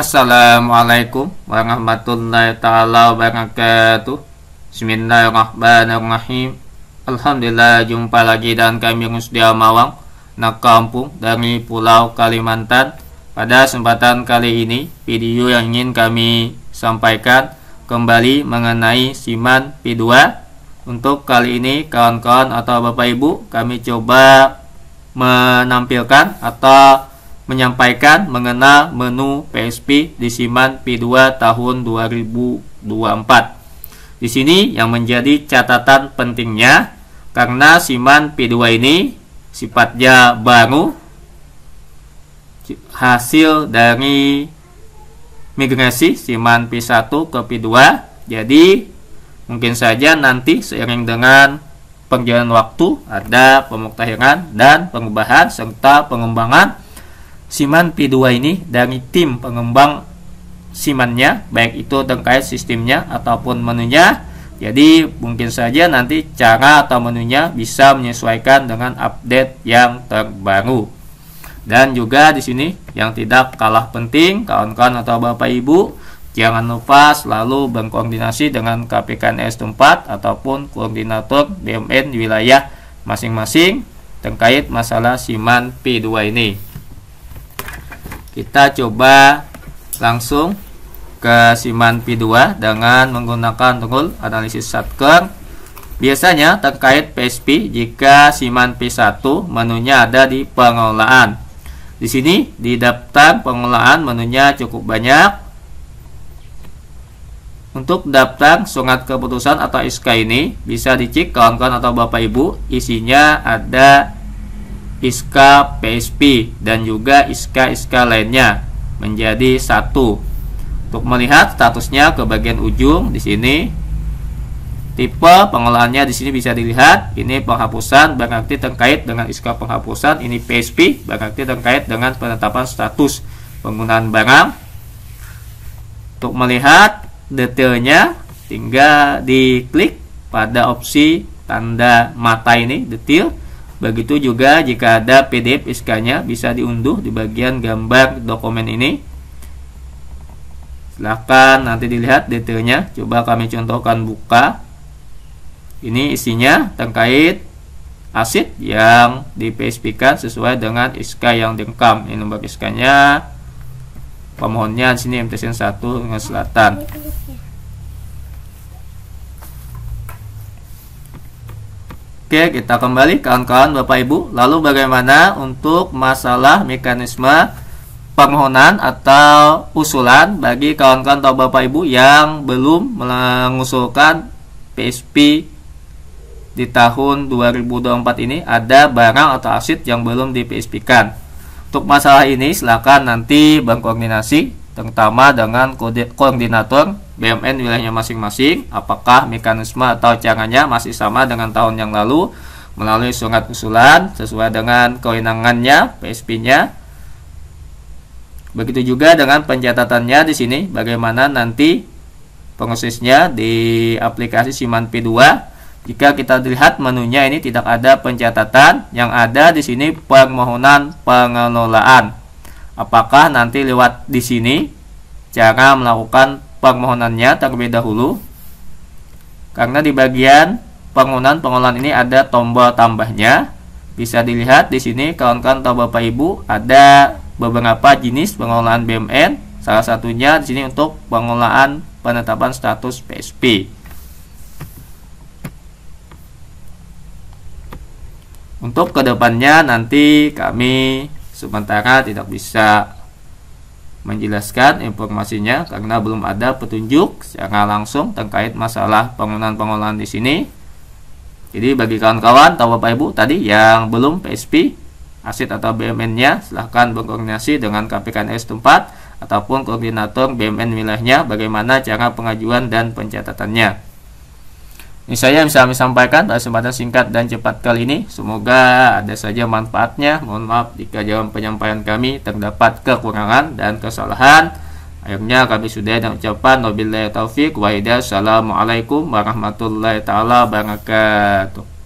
Assalamualaikum warahmatullahi taala wabarakatuh. Bismillahirrahmanirrahim. Alhamdulillah jumpa lagi dan kami Rusdia Mawang nak kampung dari Pulau Kalimantan. Pada kesempatan kali ini, video yang ingin kami sampaikan kembali mengenai siman P2. Untuk kali ini kawan-kawan atau Bapak Ibu, kami coba menampilkan atau menyampaikan mengenal menu PSP di SIMAN P2 tahun 2024. Di sini yang menjadi catatan pentingnya karena SIMAN P2 ini sifatnya baru hasil dari migrasi SIMAN P1 ke P2. Jadi mungkin saja nanti seiring dengan perjalanan waktu ada pemuktahiran dan pengubahan serta pengembangan Siman P2 ini dari tim pengembang Simannya, baik itu terkait sistemnya ataupun menunya. Jadi mungkin saja nanti cara atau menunya bisa menyesuaikan dengan update yang terbaru. Dan juga di sini yang tidak kalah penting kawan-kawan atau Bapak Ibu jangan lupa selalu berkoordinasi dengan KPKNS tempat ataupun koordinator BMN wilayah masing-masing terkait masalah Siman P2 ini kita coba langsung ke siman P2 dengan menggunakan tool analisis satker. biasanya terkait PSP jika siman P1 menunya ada di pengelolaan di sini di daftar pengelolaan menunya cukup banyak untuk daftar surat keputusan atau SK ini bisa dicek kawan-kawan atau bapak ibu isinya ada ISKA PSP dan juga ISKA-ISKA lainnya menjadi satu. Untuk melihat statusnya ke bagian ujung di sini tipe pengolahannya di sini bisa dilihat ini penghapusan berarti terkait dengan ISKA penghapusan ini PSP berarti terkait dengan penetapan status penggunaan barang untuk melihat detailnya tinggal diklik pada opsi tanda mata ini detail Begitu juga jika ada PDF SK-nya bisa diunduh di bagian gambar dokumen ini. Silahkan nanti dilihat detailnya. Coba kami contohkan buka. Ini isinya terkait asid yang di kan sesuai dengan SK yang dengkam. Ini nomor SK-nya. Pemohonnya di sini MTSN 1 dengan selatan. Oke, kita kembali kawan-kawan Bapak Ibu. Lalu bagaimana untuk masalah mekanisme permohonan atau usulan bagi kawan-kawan atau Bapak Ibu yang belum mengusulkan PSP di tahun 2024 ini ada barang atau aset yang belum di PSP-kan. Untuk masalah ini silakan nanti koordinasi terutama dengan koordinator BUMN wilayahnya masing-masing, apakah mekanisme atau caranya masih sama dengan tahun yang lalu melalui surat usulan sesuai dengan kewenangannya PSP-nya. Begitu juga dengan pencatatannya di sini bagaimana nanti pengusisnya di aplikasi Siman P2. Jika kita lihat menunya ini tidak ada pencatatan, yang ada di sini permohonan pengelolaan. Apakah nanti lewat di sini cara melakukan permohonannya terlebih dahulu karena di bagian permohonan pengolahan ini ada tombol tambahnya bisa dilihat di sini kawan-kawan atau bapak ibu ada beberapa jenis pengolahan BMN salah satunya di sini untuk pengolahan penetapan status PSP untuk kedepannya nanti kami sementara tidak bisa menjelaskan informasinya karena belum ada petunjuk secara langsung terkait masalah pengolahan-pengolahan di sini. Jadi bagi kawan-kawan atau Bapak Ibu tadi yang belum PSP aset atau BMN-nya silahkan berkoordinasi dengan KPKNS tempat ataupun koordinator BMN wilayahnya bagaimana cara pengajuan dan pencatatannya. Ini saya yang bisa kami sampaikan pada kesempatan singkat dan cepat kali ini. Semoga ada saja manfaatnya. Mohon maaf jika dalam penyampaian kami terdapat kekurangan dan kesalahan. Akhirnya kami sudah dan ucapan wabillahi taufik wa Assalamualaikum warahmatullahi taala wabarakatuh.